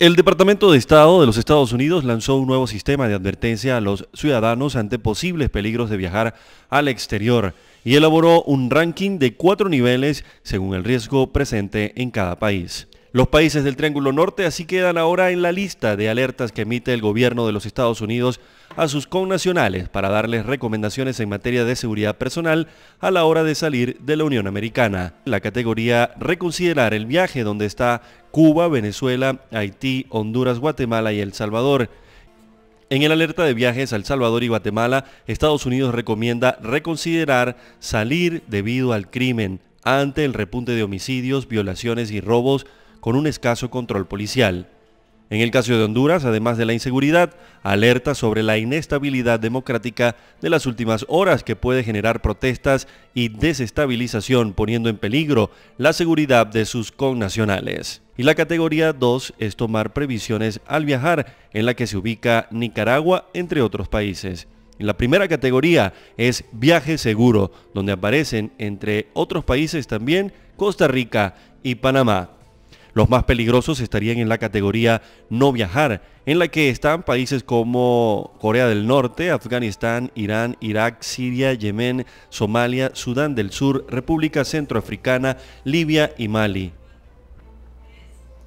El Departamento de Estado de los Estados Unidos lanzó un nuevo sistema de advertencia a los ciudadanos ante posibles peligros de viajar al exterior y elaboró un ranking de cuatro niveles según el riesgo presente en cada país. Los países del Triángulo Norte así quedan ahora en la lista de alertas que emite el gobierno de los Estados Unidos a sus connacionales para darles recomendaciones en materia de seguridad personal a la hora de salir de la Unión Americana. La categoría Reconsiderar el viaje donde está Cuba, Venezuela, Haití, Honduras, Guatemala y El Salvador. En el alerta de viajes a El Salvador y Guatemala, Estados Unidos recomienda reconsiderar salir debido al crimen ante el repunte de homicidios, violaciones y robos con un escaso control policial. En el caso de Honduras, además de la inseguridad, alerta sobre la inestabilidad democrática de las últimas horas que puede generar protestas y desestabilización poniendo en peligro la seguridad de sus connacionales. Y la categoría 2 es tomar previsiones al viajar, en la que se ubica Nicaragua, entre otros países. La primera categoría es viaje seguro, donde aparecen, entre otros países también, Costa Rica y Panamá. Los más peligrosos estarían en la categoría no viajar, en la que están países como Corea del Norte, Afganistán, Irán, Irak, Siria, Yemen, Somalia, Sudán del Sur, República Centroafricana, Libia y Mali.